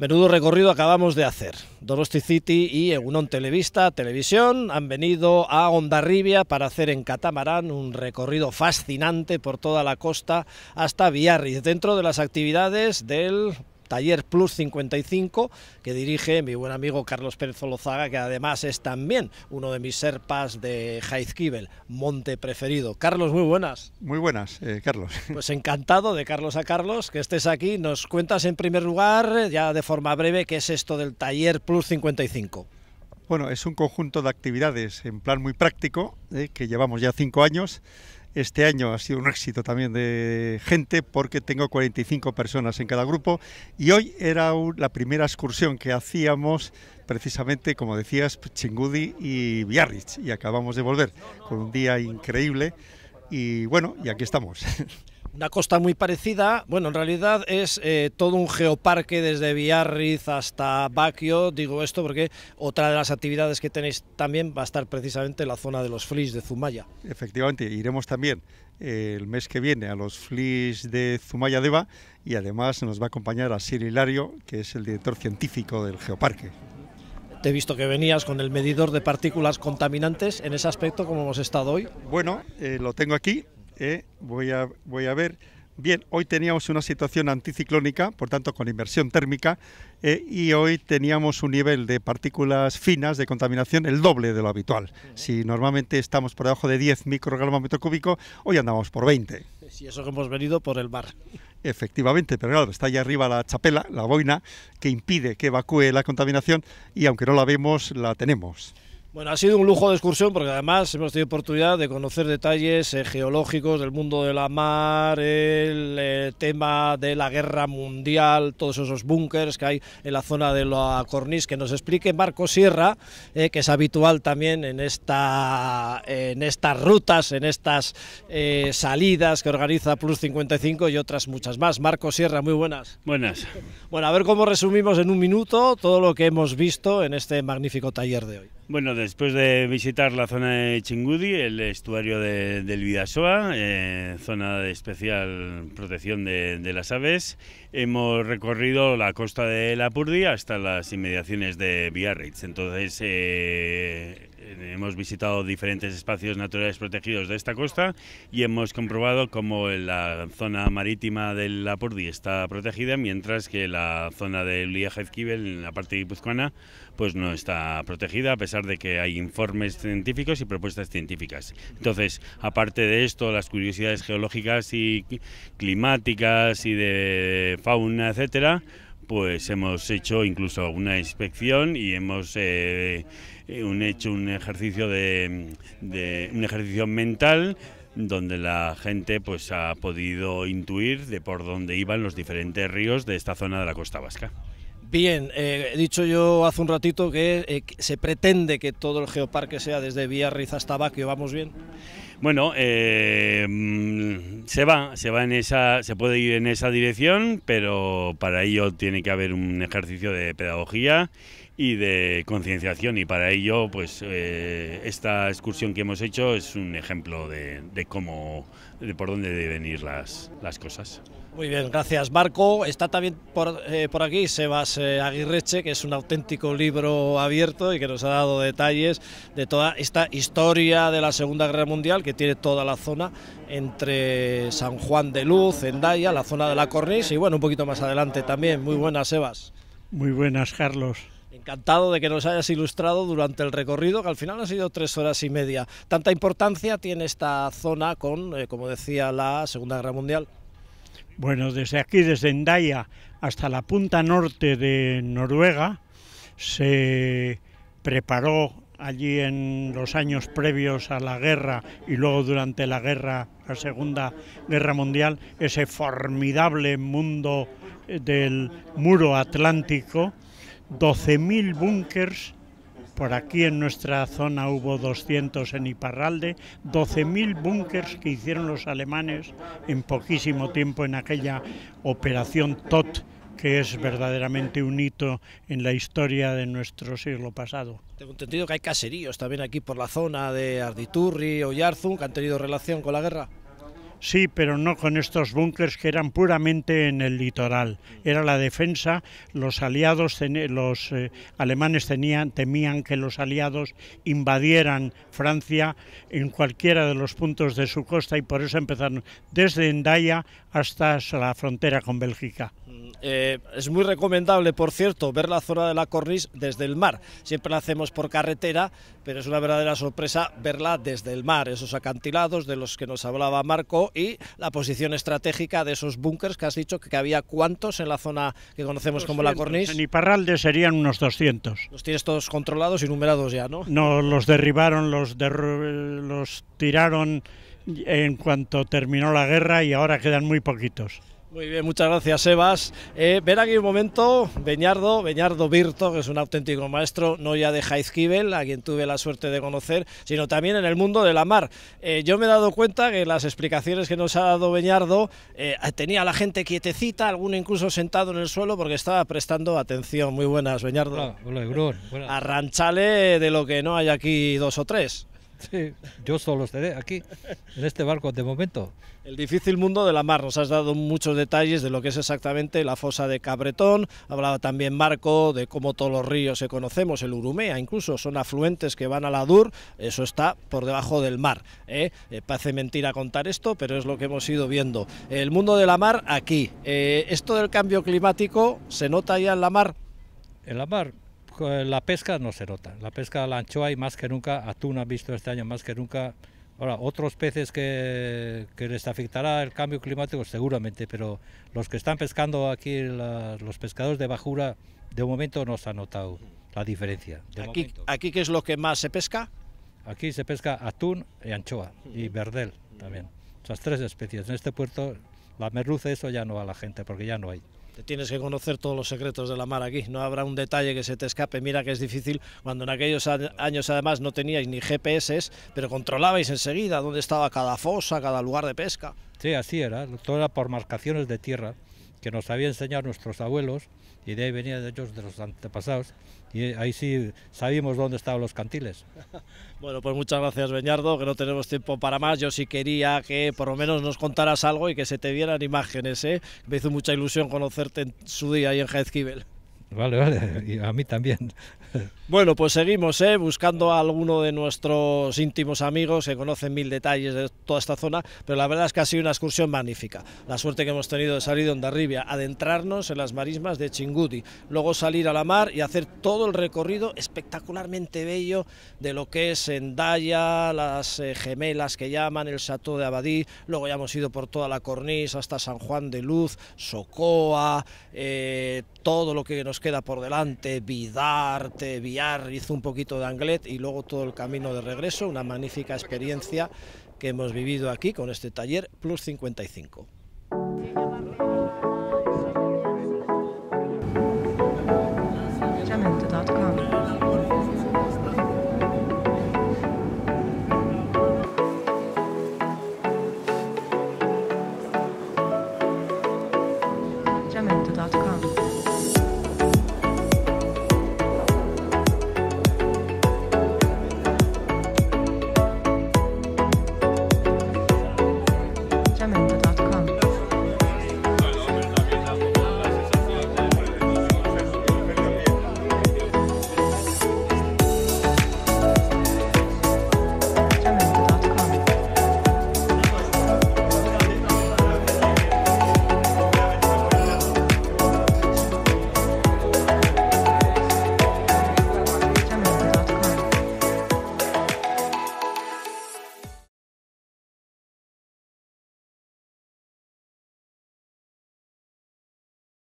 Menudo recorrido acabamos de hacer. Donosti City y Egunon Televista, Televisión, han venido a Ondarribia para hacer en catamarán un recorrido fascinante por toda la costa hasta Biarritz, dentro de las actividades del Taller Plus 55, que dirige mi buen amigo Carlos Pérez Lozaga, que además es también uno de mis serpas de Jaizquibel, monte preferido. Carlos, muy buenas. Muy buenas, eh, Carlos. Pues encantado de Carlos a Carlos que estés aquí. Nos cuentas en primer lugar, ya de forma breve, qué es esto del Taller Plus 55. Bueno, es un conjunto de actividades en plan muy práctico, eh, que llevamos ya cinco años este año ha sido un éxito también de gente porque tengo 45 personas en cada grupo y hoy era la primera excursión que hacíamos precisamente, como decías, Chingudi y Biarritz y acabamos de volver con un día increíble y bueno, y aquí estamos. Una costa muy parecida, bueno, en realidad es eh, todo un geoparque desde Biarritz hasta Baquio, digo esto porque otra de las actividades que tenéis también va a estar precisamente en la zona de los flis de Zumaya. Efectivamente, iremos también eh, el mes que viene a los flis de Zumaya Deva y además nos va a acompañar a Sir Hilario, que es el director científico del geoparque. Te he visto que venías con el medidor de partículas contaminantes. En ese aspecto, como hemos estado hoy? Bueno, eh, lo tengo aquí eh, voy, a, voy a ver. Bien, hoy teníamos una situación anticiclónica, por tanto con inversión térmica, eh, y hoy teníamos un nivel de partículas finas de contaminación el doble de lo habitual. Si normalmente estamos por debajo de 10 microgramos metro cúbico, hoy andamos por 20. Si eso que hemos venido por el mar. Efectivamente, pero claro, está allá arriba la chapela, la boina, que impide que evacúe la contaminación y aunque no la vemos, la tenemos. Bueno, ha sido un lujo de excursión porque además hemos tenido oportunidad de conocer detalles eh, geológicos del mundo de la mar, el eh, tema de la guerra mundial, todos esos búnkers que hay en la zona de la cornís. que nos explique Marco Sierra, eh, que es habitual también en, esta, en estas rutas, en estas salidas que organiza Plus 55 y otras muchas más. Marco Sierra, muy buenas. Buenas. Bueno, a ver cómo resumimos en un minuto todo lo que hemos visto en este magnífico taller de hoy. Bueno, después de visitar la zona de Chingudi, el estuario del Vidasoa, eh, zona de especial protección de, las aves, hemos recorrido la costa de la hasta las inmediaciones de Biarritz. Entonces, eh, eh, hemos visitado diferentes espacios naturales protegidos de esta costa y hemos comprobado cómo la zona marítima de la está protegida, mientras que la zona de lieja en la parte guipuzcoana, pues no está protegida, a pesar de que hay informes científicos y propuestas científicas. Entonces, aparte de esto, las curiosidades geológicas y climáticas y de fauna, etcétera, pues hemos hecho incluso una inspección y hemos eh, eh, hecho un ejercicio de, un ejercicio mental donde la gente pues ha podido intuir de por dónde iban los diferentes ríos de esta zona de la costa vasca. Bien, eh, he dicho yo hace un ratito que se pretende que todo el geoparque sea desde Villarriz hasta Baquio, ¿vamos bien? Bueno, eh, se va, se va en esa, se puede ir en esa dirección, pero para ello tiene que haber un ejercicio de pedagogía y de concienciación y para ello, pues eh, esta excursión que hemos hecho es un ejemplo de, de cómo, de por dónde deben ir las, las cosas. Muy bien, gracias Marco. Está también por, eh, aquí Sebas eh, Aguirreche, que es un auténtico libro abierto y que nos ha dado detalles de toda esta historia de la Segunda Guerra Mundial que tiene toda la zona entre San Juan de Luz, Zendaya, la zona de la Cornisa y bueno, un poquito más adelante también. Muy buenas, Sebas. Muy buenas, Carlos. Encantado de que nos hayas ilustrado durante el recorrido, que al final han sido tres horas y media. ¿Tanta importancia tiene esta zona con, eh, como decía, la Segunda Guerra Mundial? Bueno, desde aquí, desde Endaya hasta la punta norte de Noruega, se preparó allí en los años previos a la guerra y luego durante la guerra, la Segunda Guerra Mundial, ese formidable mundo del muro atlántico, 12.000 búnkers por aquí en nuestra zona hubo 200 en Iparralde, 12.000 búnkers que hicieron los alemanes en poquísimo tiempo en aquella operación TOT que es verdaderamente un hito en la historia de nuestro siglo pasado. Tengo entendido que hay caseríos también aquí por la zona de Arditurri o Yarzum, que han tenido relación con la guerra. Sí, pero no con estos búnkers que eran puramente en el litoral. Era la defensa. Los aliados, los eh, alemanes tenían, temían que los aliados invadieran Francia en cualquiera de los puntos de su costa y por eso empezaron desde Endaya hasta la frontera con Bélgica. Eh, es muy recomendable, por cierto, ver la zona de la Cornis desde el mar. Siempre la hacemos por carretera, pero es una verdadera sorpresa verla desde el mar, esos acantilados de los que nos hablaba Marco y la posición estratégica de esos búnkers que has dicho que había cuantos en la zona que conocemos como la Corniche. En Iparralde serían unos 200. Los tienes todos controlados y numerados ya, ¿no? No, los derribaron, los, los tiraron en cuanto terminó la guerra y ahora quedan muy poquitos. Muy bien, muchas gracias, Sebas. Eh, ven aquí un momento, Beñardo, Beñardo Virto, que es un auténtico maestro, no ya de Heizkibel, a quien tuve la suerte de conocer, sino también en el mundo de la mar. Eh, yo me he dado cuenta que las explicaciones que nos ha dado Beñardo eh, tenía a la gente quietecita, alguno incluso sentado en el suelo, porque estaba prestando atención. Muy buenas, Beñardo. Hola, hola, Arranchale de lo que no hay aquí dos o tres. Sí, yo solo estaré aquí, en este barco de momento. El difícil mundo de la mar. Nos has dado muchos detalles de lo que es exactamente la fosa de Cabretón. Hablaba también Marco de cómo todos los ríos que conocemos, el Urumea incluso, son afluentes que van a la Dur. Eso está por debajo del mar. ¿eh? Eh, parece mentira contar esto, pero es lo que hemos ido viendo. El mundo de la mar aquí. Eh, esto del cambio climático se nota ya en la mar. En la mar, eh, la pesca no se nota. La pesca de la anchoa y más que nunca, atún ha visto este año más que nunca. Ahora, otros peces que, les afectará el cambio climático seguramente, pero los que están pescando aquí, los pescadores de bajura, de momento nos se ha notado la diferencia. aquí, qué es lo que más se pesca? Aquí se pesca atún y anchoa y verdel también. Esas tres especies. En este puerto la merluza eso ya no a la gente porque ya no hay tienes que conocer todos los secretos de la mar aquí. No habrá un detalle que se te escape. Mira que es difícil cuando en aquellos años además no teníais ni GPS, pero controlabais enseguida dónde estaba cada fosa, cada lugar de pesca. Sí, así era. Todo era por marcaciones de tierra que nos había enseñado nuestros abuelos y de ahí venía de ellos de los antepasados y ahí sí sabíamos dónde estaban los cantiles. Bueno, pues muchas gracias Beñardo, que no tenemos tiempo para más. Yo sí quería que por lo menos nos contaras algo y que se te vieran imágenes. ¿eh? Me hizo mucha ilusión conocerte en su día ahí en Jaezquibel. Vale, vale, y a mí también. Bueno, pues seguimos ¿eh? buscando a alguno de nuestros íntimos amigos que conocen mil detalles de toda esta zona, pero la verdad es que ha sido una excursión magnífica. La suerte que hemos tenido de salir de Ondarribia, adentrarnos en las marismas de Chinguti, luego salir a la mar y hacer todo el recorrido espectacularmente bello de lo que es Endaya, las eh, gemelas que llaman, el Chateau de Abadí, luego ya hemos ido por toda la cornisa hasta San Juan de Luz, Socoa, eh, todo lo que nos queda por delante, Vidarte, viar, hizo un poquito de Anglet y luego todo el camino de regreso, una magnífica experiencia que hemos vivido aquí con este taller Plus 55.